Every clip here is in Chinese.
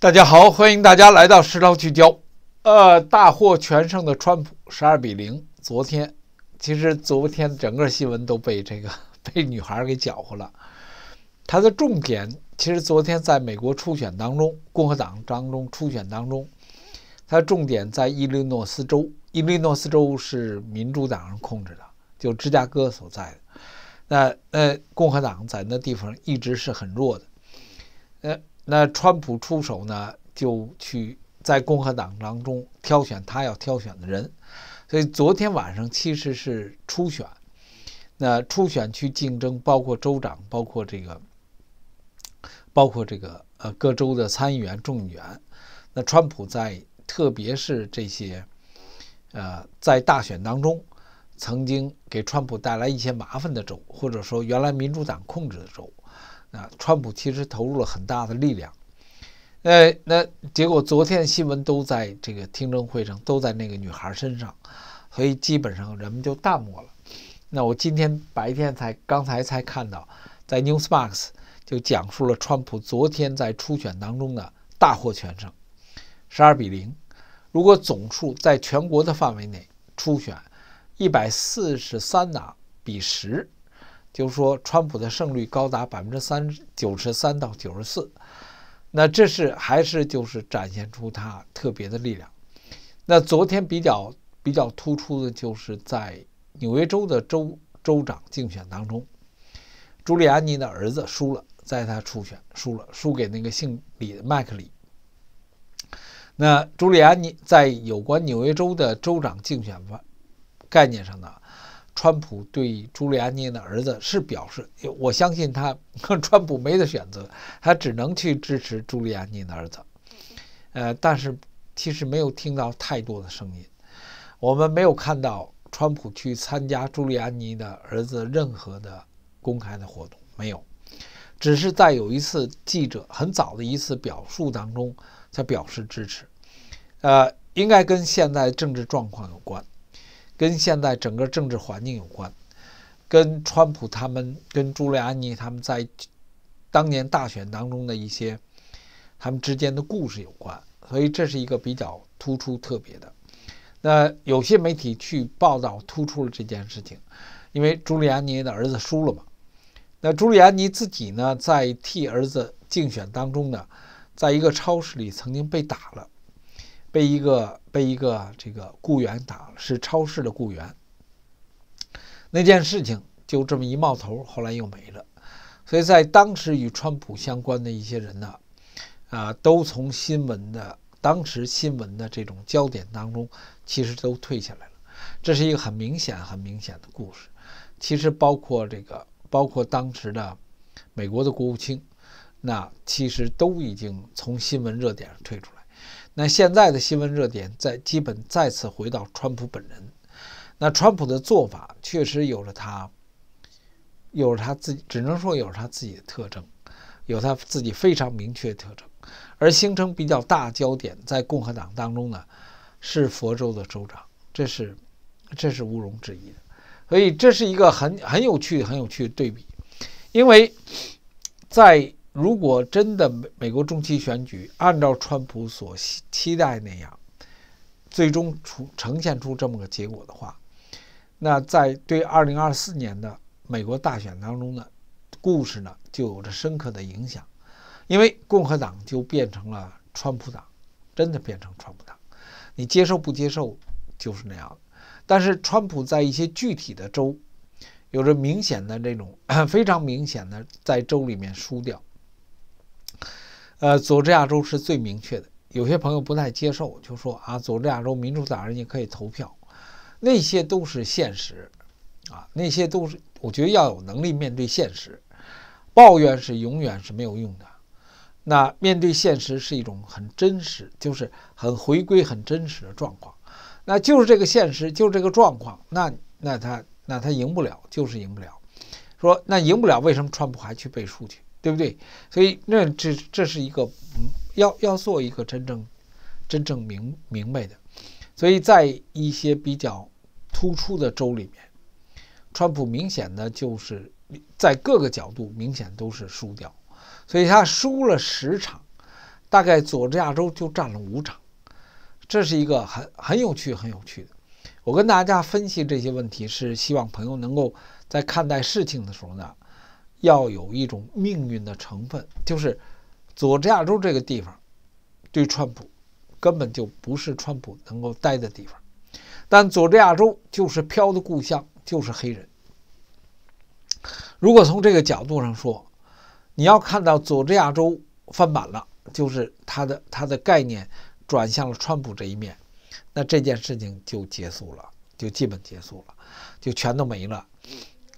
大家好，欢迎大家来到时事聚焦。呃，大获全胜的川普十二比零。昨天其实昨天整个新闻都被这个 被女孩给搅和了。他的重点其实昨天在美国初选当中，共和党当中初选当中，他重点在伊利诺斯州。伊利诺斯州是民主党人控制的，就芝加哥所在的。那呃，共和党在那地方一直是很弱的。呃。那川普出手呢，就去在共和党当中挑选他要挑选的人，所以昨天晚上其实是初选，那初选去竞争，包括州长，包括这个，包括这个呃各州的参议员、众议员。那川普在特别是这些，呃，在大选当中曾经给川普带来一些麻烦的州，或者说原来民主党控制的州。那川普其实投入了很大的力量，呃，那结果昨天新闻都在这个听证会上，都在那个女孩身上，所以基本上人们就淡漠了。那我今天白天才刚才才看到，在 Newsmax 就讲述了川普昨天在初选当中的大获全胜，十二比零。如果总数在全国的范围内初选，一百四十三呐比十。就是说，川普的胜率高达百分之三九十三到九十四，那这是还是就是展现出他特别的力量。那昨天比较比较突出的就是在纽约州的州州长竞选当中，朱利安尼的儿子输了，在他初选输了，输给那个姓李的麦克里。那朱利安尼在有关纽约州的州长竞选范概念上呢？川普对朱利安尼的儿子是表示，我相信他，川普没得选择，他只能去支持朱利安尼的儿子。呃，但是其实没有听到太多的声音，我们没有看到川普去参加朱利安尼的儿子任何的公开的活动，没有，只是在有一次记者很早的一次表述当中，他表示支持。呃，应该跟现在政治状况有关。跟现在整个政治环境有关，跟川普他们、跟朱利安尼他们在当年大选当中的一些他们之间的故事有关，所以这是一个比较突出特别的。那有些媒体去报道突出了这件事情，因为朱利安尼的儿子输了嘛。那朱利安尼自己呢，在替儿子竞选当中呢，在一个超市里曾经被打了。被一个被一个这个雇员打了，是超市的雇员。那件事情就这么一冒头，后来又没了。所以在当时与川普相关的一些人呢，啊，都从新闻的当时新闻的这种焦点当中，其实都退下来了。这是一个很明显、很明显的故事。其实包括这个，包括当时的美国的国务卿，那其实都已经从新闻热点上退出来。那现在的新闻热点在基本再次回到川普本人。那川普的做法确实有了他，有了他自，己，只能说有了他自己的特征，有他自己非常明确特征，而形成比较大焦点在共和党当中呢，是佛州的州长，这是这是毋庸置疑的。所以这是一个很很有趣、很有趣的对比，因为在。如果真的美美国中期选举按照川普所期待那样，最终出呈现出这么个结果的话，那在对2024年的美国大选当中呢，故事呢，就有着深刻的影响，因为共和党就变成了川普党，真的变成川普党，你接受不接受就是那样。但是川普在一些具体的州，有着明显的这种 非常明显的在州里面输掉。呃，佐治亚州是最明确的，有些朋友不太接受，就说啊，佐治亚州民主党人也可以投票，那些都是现实，啊，那些都是，我觉得要有能力面对现实，抱怨是永远是没有用的，那面对现实是一种很真实，就是很回归很真实的状况，那就是这个现实，就是这个状况，那那他那他赢不了，就是赢不了，说那赢不了，为什么川普还去背书去？对不对？所以那这这是一个，嗯，要要做一个真正、真正明明白的。所以在一些比较突出的州里面，川普明显的就是在各个角度明显都是输掉，所以他输了十场，大概佐治亚州就占了五场，这是一个很很有趣、很有趣的。我跟大家分析这些问题，是希望朋友能够在看待事情的时候呢。要有一种命运的成分，就是佐治亚州这个地方，对川普根本就不是川普能够待的地方。但佐治亚州就是飘的故乡，就是黑人。如果从这个角度上说，你要看到佐治亚州翻版了，就是他的他的概念转向了川普这一面，那这件事情就结束了，就基本结束了，就全都没了。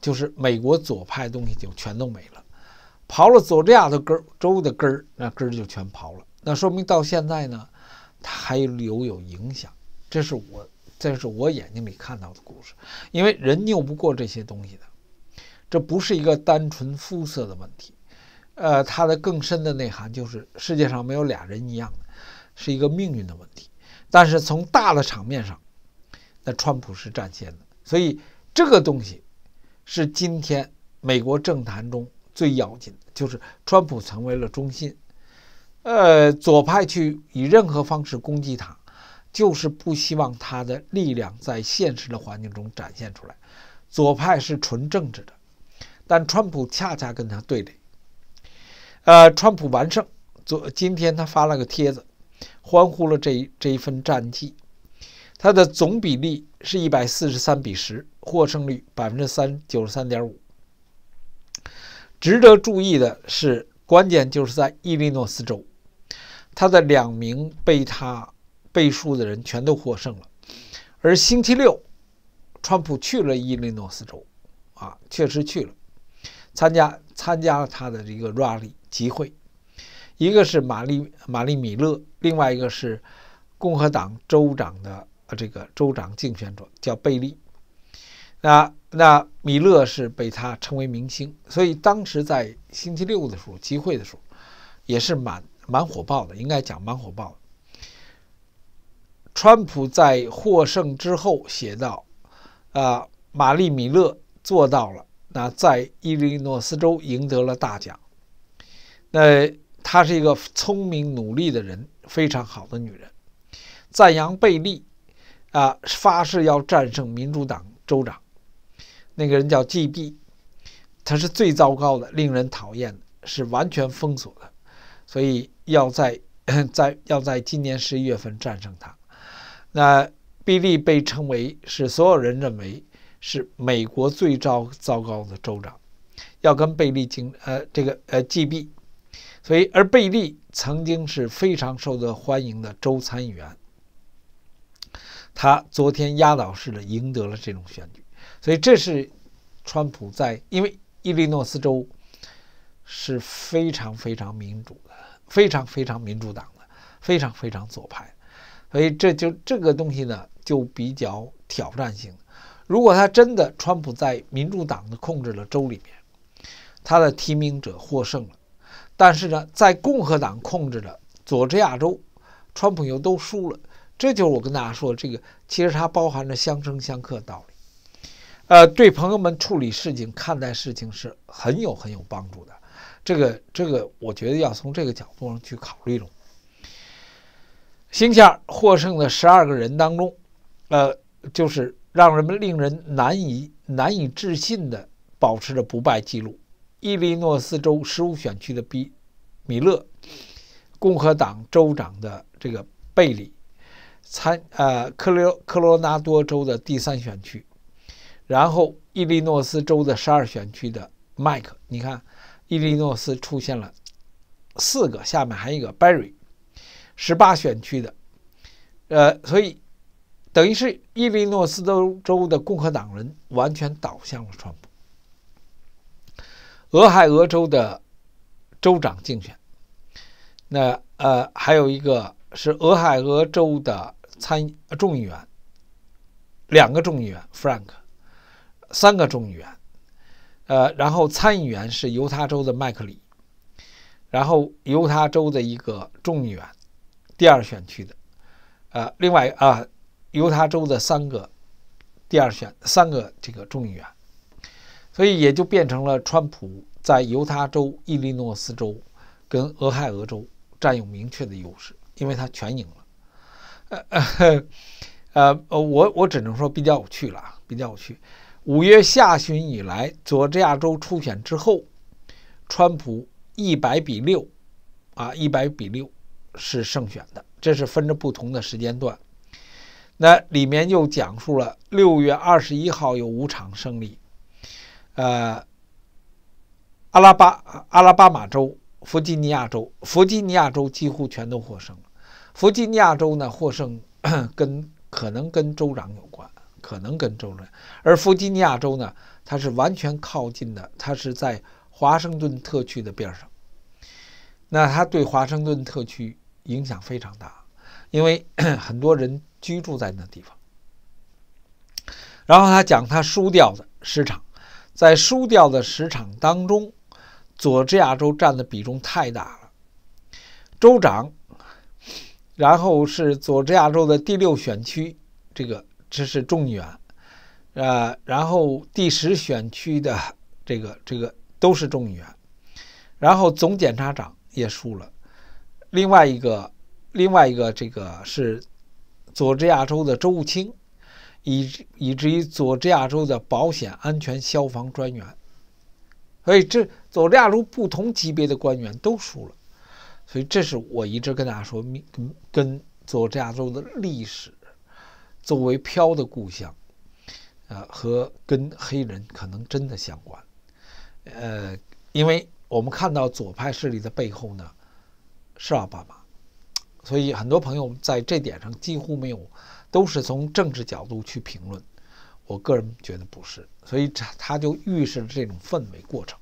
就是美国左派东西就全都没了，刨了佐治亚的根儿，州的根儿，那根儿就全刨了。那说明到现在呢，它还留有影响。这是我，这是我眼睛里看到的故事。因为人拗不过这些东西的，这不是一个单纯肤色的问题，呃，它的更深的内涵就是世界上没有俩人一样的，是一个命运的问题。但是从大的场面上，那川普是占先的，所以这个东西。是今天美国政坛中最要紧的，就是川普成为了中心。呃，左派去以任何方式攻击他，就是不希望他的力量在现实的环境中展现出来。左派是纯政治的，但川普恰恰跟他对着。呃，川普完胜左。今天他发了个帖子，欢呼了这一这一份战绩。他的总比例是一百四十三比十。获胜率百分之三九十三点五。值得注意的是，关键就是在伊利诺斯州，他的两名被他背书的人全都获胜了。而星期六，川普去了伊利诺斯州，啊，确实去了，参加参加了他的这个 rally 集会，一个是玛丽玛丽米勒，另外一个是共和党州长的这个州长竞选者，叫贝利。那那米勒是被他称为明星，所以当时在星期六的时候集会的时候，也是蛮蛮火爆的，应该讲蛮火爆的。川普在获胜之后写道：“啊，玛丽米勒做到了，那在伊利诺斯州赢得了大奖。那她是一个聪明努力的人，非常好的女人，赞扬贝利，啊，发誓要战胜民主党州长。”那个人叫 G.B.，他是最糟糕的、令人讨厌的，是完全封锁的，所以要在在要在今年十一月份战胜他。那贝利被称为是所有人认为是美国最糟糟糕的州长，要跟贝利竞呃这个呃 G.B.，所以而贝利曾经是非常受得欢迎的州参议员，他昨天压倒式的赢得了这种选举。所以这是川普在，因为伊利诺斯州是非常非常民主的，非常非常民主党的，非常非常左派，所以这就这个东西呢就比较挑战性。如果他真的川普在民主党的控制了州里面，他的提名者获胜了，但是呢，在共和党控制的佐治亚州，川普又都输了。这就是我跟大家说，这个其实它包含着相生相克道理。呃，对朋友们处理事情、看待事情是很有很有帮助的，这个这个，我觉得要从这个角度上去考虑了。星期二获胜的十二个人当中，呃，就是让人们令人难以难以置信的保持着不败记录。伊利诺斯州十五选区的比米勒，共和党州长的这个贝里，参呃科罗科罗纳多州的第三选区。然后，伊利诺斯州的十二选区的 Mike，你看，伊利诺斯出现了四个，下面还有一个 Barry，十八选区的，呃，所以等于是伊利诺斯州州的共和党人完全倒向了川普。俄亥俄州的州长竞选，那呃，还有一个是俄亥俄州的参众议员，两个众议员 Frank。三个众议员，呃，然后参议员是犹他州的麦克里，然后犹他州的一个众议员，第二选区的，呃，另外啊，犹他州的三个第二选三个这个众议员，所以也就变成了川普在犹他州、伊利诺斯州跟俄亥俄州占有明确的优势，因为他全赢了。呃，呃，我我只能说比较有趣了，比较有趣。五月下旬以来，佐治亚州初选之后，川普一百比六，啊，一百比六是胜选的。这是分着不同的时间段。那里面又讲述了六月二十一号有五场胜利，呃，阿拉巴阿拉巴马州、弗吉尼亚州、弗吉尼亚州几乎全都获胜。弗吉尼亚州呢获胜 跟可能跟州长有关。可能跟州内，而弗吉尼亚州呢，它是完全靠近的，它是在华盛顿特区的边上，那它对华盛顿特区影响非常大，因为 很多人居住在那地方。然后他讲他输掉的市场，在输掉的市场当中，佐治亚州占的比重太大了，州长，然后是佐治亚州的第六选区这个。这是众议员，呃，然后第十选区的这个这个都是众议员，然后总检察长也输了，另外一个另外一个这个是佐治亚州的州务卿，以以至于佐治亚州的保险安全消防专员，所以这佐治亚州不同级别的官员都输了，所以这是我一直跟大家说，跟跟佐治亚州的历史。作为飘的故乡，呃，和跟黑人可能真的相关，呃，因为我们看到左派势力的背后呢是奥巴马，所以很多朋友在这点上几乎没有都是从政治角度去评论，我个人觉得不是，所以它他就预示了这种氛围过程。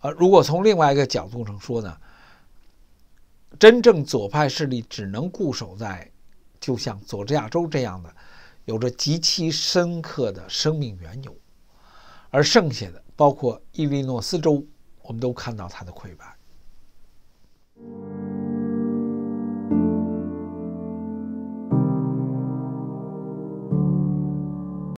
呃，如果从另外一个角度上说呢，真正左派势力只能固守在。就像佐治亚州这样的，有着极其深刻的生命缘由，而剩下的包括伊利诺斯州，我们都看到它的溃败。